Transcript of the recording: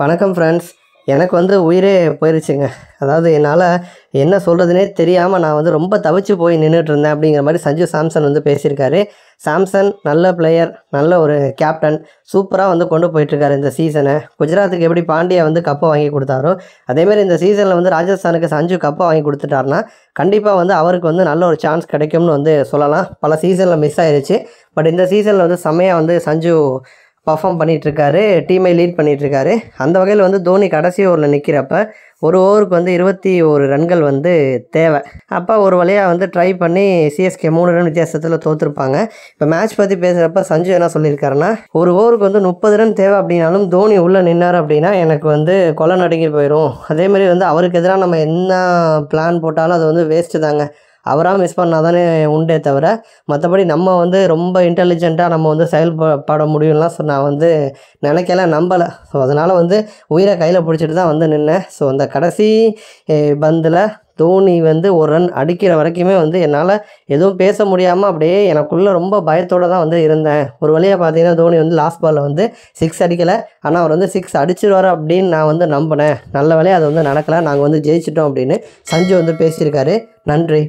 வணக்கம் ஃப்ரெண்ட்ஸ் எனக்கு வந்து உயிரே போயிருச்சுங்க அதாவது என்னால் என்ன சொல்கிறதுனே தெரியாமல் நான் வந்து ரொம்ப தவிச்சு போய் நின்றுட்டு இருந்தேன் அப்படிங்கிற மாதிரி சஞ்சு சாம்சன் வந்து பேசியிருக்காரு சாம்சன் நல்ல பிளேயர் நல்ல ஒரு கேப்டன் சூப்பராக வந்து கொண்டு போயிட்டுருக்காரு இந்த சீசனை குஜராத்துக்கு எப்படி பாண்டியா வந்து கப்பை வாங்கி கொடுத்தாரோ அதேமாதிரி இந்த சீசனில் வந்து ராஜஸ்தானுக்கு சஞ்சு கப்பை வாங்கி கொடுத்துட்டாருன்னா கண்டிப்பாக வந்து அவருக்கு வந்து நல்ல ஒரு சான்ஸ் கிடைக்கும்னு வந்து சொல்லலாம் பல சீசனில் மிஸ் ஆயிடுச்சு பட் இந்த சீசனில் வந்து செம்மையாக வந்து சஞ்சு பர்ஃபார்ம் பண்ணிகிட்ருக்காரு டீமை லீட் பண்ணிகிட்ருக்காரு அந்த வகையில் வந்து தோனி கடைசி ஓவரில் நிற்கிறப்ப ஒரு ஓவருக்கு வந்து இருபத்தி ஒரு ரன்கள் வந்து தேவை அப்போ ஒரு வழியாக வந்து ட்ரை பண்ணி சிஎஸ்கே மூணு ரன் வித்தியாசத்தில் தோற்றுருப்பாங்க இப்போ மேட்ச் பற்றி பேசுகிறப்ப சஞ்சு என்ன சொல்லியிருக்காருன்னா ஒரு ஓவருக்கு வந்து முப்பது ரன் தேவை அப்படின்னாலும் தோனி உள்ளே நின்னார் அப்படின்னா எனக்கு வந்து கொலை நடுங்கி போயிடும் அதேமாரி வந்து அவருக்கு எதிராக நம்ம என்ன பிளான் போட்டாலும் அது வந்து வேஸ்ட்டு தாங்க அவராக மிஸ் பண்ணால் தானே உண்டே தவிர மற்றபடி நம்ம வந்து ரொம்ப இன்டெலிஜென்ட்டாக நம்ம வந்து செயல்பட முடியும்லாம் ஸோ நான் வந்து நினைக்கல நம்பலை ஸோ அதனால் வந்து உயிரை கையில் பிடிச்சிட்டு தான் வந்து நின்னேன் ஸோ அந்த கடைசி பந்தில் தோனி வந்து ஒரு ரன் அடிக்கிற வரைக்குமே வந்து என்னால் எதுவும் பேச முடியாமல் அப்படியே எனக்குள்ளே ரொம்ப பயத்தோடு தான் வந்து இருந்தேன் ஒரு வழியாக பார்த்தீங்கன்னா தோனி வந்து லாஸ்ட் பாலில் வந்து சிக்ஸ் அடிக்கலை ஆனால் அவர் வந்து சிக்ஸ் அடிச்சிருவார் அப்படின்னு நான் வந்து நம்பினேன் நல்ல வேலையாக அது வந்து நடக்கலை நாங்கள் வந்து ஜெயிச்சிட்டோம் அப்படின்னு சஞ்சு வந்து பேசியிருக்காரு நன்றி